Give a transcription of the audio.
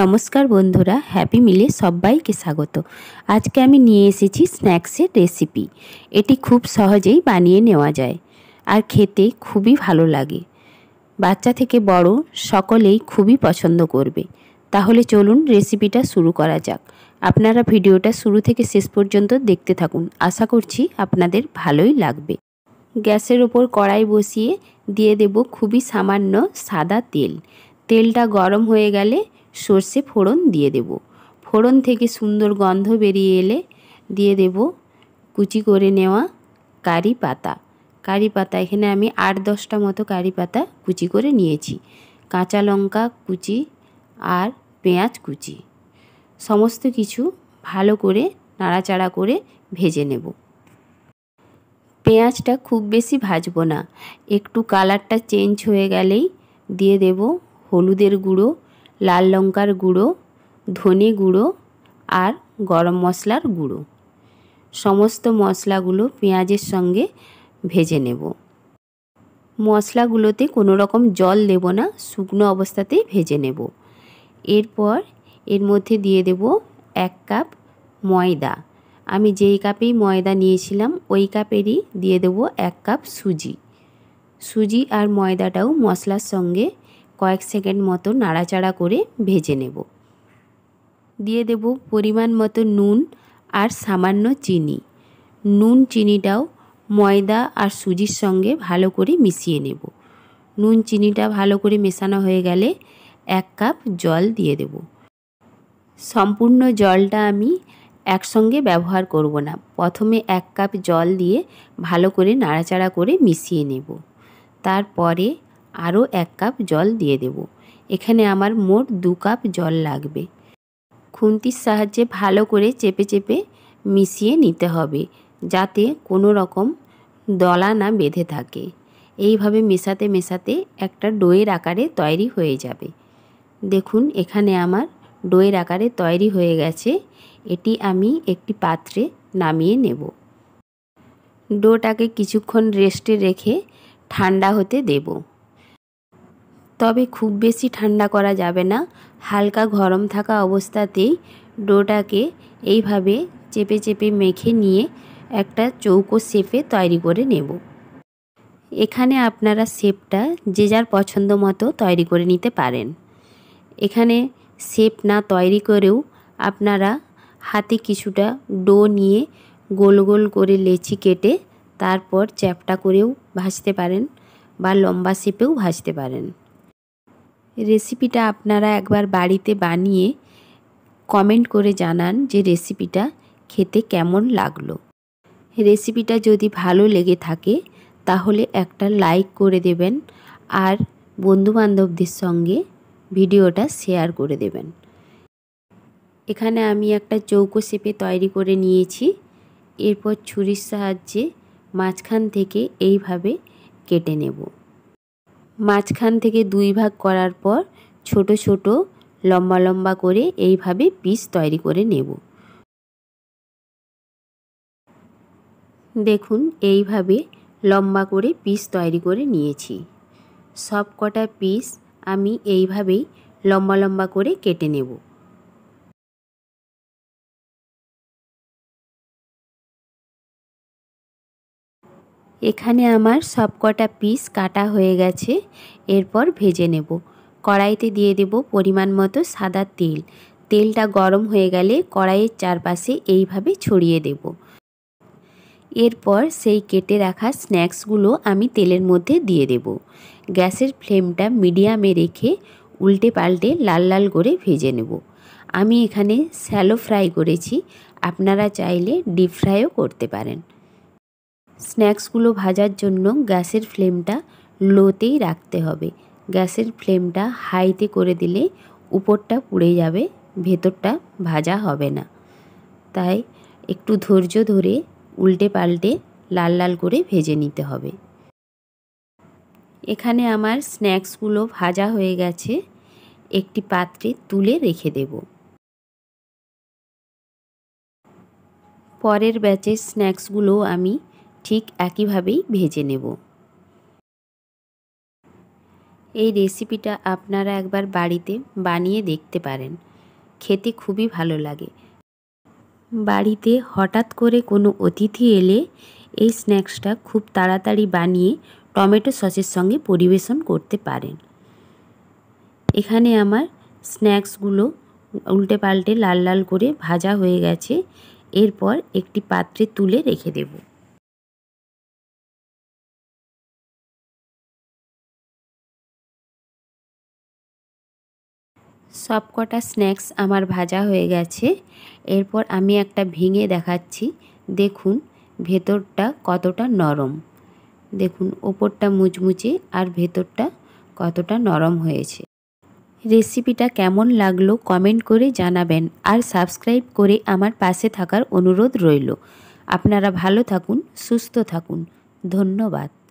নমস্কার বন্ধুরা হ্যাপি মিলে সবাইকে স্বাগত আজকে আমি নিয়ে এসেছি স্ন্যাক্সের রেসিপি এটি খুব সহজেই বানিয়ে নেওয়া যায় আর খেতে খুবই ভালো লাগে বাচ্চা থেকে বড় সকলেই খুবই পছন্দ করবে তাহলে চলুন রেসিপিটা শুরু করা যাক আপনারা ভিডিওটা শুরু থেকে শেষ পর্যন্ত দেখতে থাকুন আশা করছি আপনাদের ভালোই লাগবে গ্যাসের ওপর কড়াই বসিয়ে দিয়ে দেব খুবই সামান্য সাদা তেল তেলটা গরম হয়ে গেলে সর্ষে ফোড়ন দিয়ে দেব ফোড়ন থেকে সুন্দর গন্ধ বেরিয়ে এলে দিয়ে দেব কুচি করে নেওয়া কারি পাতা কারি পাতা এখানে আমি আট দশটা মতো কারি পাতা কুচি করে নিয়েছি কাঁচা লঙ্কা কুচি আর পেঁয়াজ কুচি সমস্ত কিছু ভালো করে নাড়াচাড়া করে ভেজে নেব পেঁয়াজটা খুব বেশি ভাজবো না একটু কালারটা চেঞ্জ হয়ে গেলেই দিয়ে দেব হলুদের গুঁড়ো লাল লঙ্কার গুঁড়ো ধনে গুঁড়ো আর গরম মশলার গুঁড়ো সমস্ত মশলাগুলো পেঁয়াজের সঙ্গে ভেজে নেব মশলাগুলোতে কোনো রকম জল দেব না শুকনো অবস্থাতেই ভেজে নেব এরপর এর মধ্যে দিয়ে দেব এক কাপ ময়দা আমি যেই কাপেই ময়দা নিয়েছিলাম ওই কাপেরই দিয়ে দেব এক কাপ সুজি সুজি আর ময়দাটাও মশলার সঙ্গে কয়েক সেকেন্ড মতো নাড়াচাড়া করে ভেজে নেব দিয়ে দেব পরিমাণ মতো নুন আর সামান্য চিনি নুন চিনিটাও ময়দা আর সুজির সঙ্গে ভালো করে মিশিয়ে নেব নুন চিনিটা ভালো করে মেশানো হয়ে গেলে এক কাপ জল দিয়ে দেব সম্পূর্ণ জলটা আমি একসঙ্গে ব্যবহার করব না প্রথমে এক কাপ জল দিয়ে ভালো করে নাড়াচাড়া করে মিশিয়ে নেব তারপরে আরও এক কাপ জল দিয়ে দেব এখানে আমার মোট দু কাপ জল লাগবে খুন্তির সাহায্যে ভালো করে চেপে চেপে মিশিয়ে নিতে হবে যাতে কোনো রকম দলা না বেঁধে থাকে এইভাবে মেশাতে মেশাতে একটা ডোয়ের আকারে তৈরি হয়ে যাবে দেখুন এখানে আমার ডোয়ের আকারে তৈরি হয়ে গেছে এটি আমি একটি পাত্রে নামিয়ে নেব ডোটাকে কিছুক্ষণ রেস্টে রেখে ঠান্ডা হতে দেবো তবে খুব বেশি ঠান্ডা করা যাবে না হালকা গরম থাকা অবস্থাতেই ডোটাকে এইভাবে চেপে চেপে মেখে নিয়ে একটা চৌকো শেপে তৈরি করে নেব এখানে আপনারা শেপটা যে যার পছন্দ মতো তৈরি করে নিতে পারেন এখানে শেপ না তৈরি করেও আপনারা হাতে কিছুটা ডো নিয়ে গোল গোল করে লেচি কেটে তারপর চ্যাপটা করেও ভাজতে পারেন বা লম্বা শেপেও ভাজতে পারেন রেসিপিটা আপনারা একবার বাড়িতে বানিয়ে কমেন্ট করে জানান যে রেসিপিটা খেতে কেমন লাগলো রেসিপিটা যদি ভালো লেগে থাকে তাহলে একটা লাইক করে দেবেন আর বন্ধুবান্ধবদের সঙ্গে ভিডিওটা শেয়ার করে দেবেন এখানে আমি একটা চৌকো শেপে তৈরি করে নিয়েছি এরপর ছুরির সাহায্যে মাঝখান থেকে এইভাবে কেটে নেবো মাঝখান থেকে দুই ভাগ করার পর ছোট ছোট লম্বা লম্বা করে এইভাবে পিস তৈরি করে নেব দেখুন এইভাবে লম্বা করে পিস তৈরি করে নিয়েছি সব কটা পিস আমি এইভাবেই লম্বা লম্বা করে কেটে নেবো এখানে আমার সবকটা পিস কাটা হয়ে গেছে এরপর ভেজে নেব কড়াইতে দিয়ে দেব পরিমাণ মতো সাদা তেল তেলটা গরম হয়ে গেলে কড়াইয়ের চারপাশে এইভাবে ছড়িয়ে দেব এরপর সেই কেটে রাখা স্ন্যাক্সগুলো আমি তেলের মধ্যে দিয়ে দেব গ্যাসের ফ্লেমটা মিডিয়ামে রেখে উল্টে পাল্টে লাল লাল করে ভেজে নেব আমি এখানে স্যালো ফ্রাই করেছি আপনারা চাইলে ডিপ ফ্রাইও করতে পারেন স্ন্যাক্সগুলো ভাজার জন্য গ্যাসের ফ্লেমটা লোতেই রাখতে হবে গ্যাসের ফ্লেমটা হাইতে করে দিলে উপরটা পুড়ে যাবে ভেতরটা ভাজা হবে না তাই একটু ধৈর্য ধরে উল্টে পাল্টে লাল লাল করে ভেজে নিতে হবে এখানে আমার স্ন্যাক্সগুলো ভাজা হয়ে গেছে একটি পাত্রে তুলে রেখে দেব পরের ব্যাচের স্ন্যাক্সগুলো আমি ঠিক একইভাবেই ভেজে নেব এই রেসিপিটা আপনারা একবার বাড়িতে বানিয়ে দেখতে পারেন খেতে খুবই ভালো লাগে বাড়িতে হঠাৎ করে কোনো অতিথি এলে এই স্ন্যাক্সটা খুব তাড়াতাড়ি বানিয়ে টমেটো সসের সঙ্গে পরিবেশন করতে পারেন এখানে আমার স্ন্যাক্সগুলো উল্টে পাল্টে লাল লাল করে ভাজা হয়ে গেছে এরপর একটি পাত্রে তুলে রেখে দেবো সবকটা স্ন্যাক্স আমার ভাজা হয়ে গেছে এরপর আমি একটা ভেঙে দেখাচ্ছি দেখুন ভেতরটা কতটা নরম দেখুন ওপরটা মুচমুচে আর ভেতরটা কতটা নরম হয়েছে রেসিপিটা কেমন লাগলো কমেন্ট করে জানাবেন আর সাবস্ক্রাইব করে আমার পাশে থাকার অনুরোধ রইল আপনারা ভালো থাকুন সুস্থ থাকুন ধন্যবাদ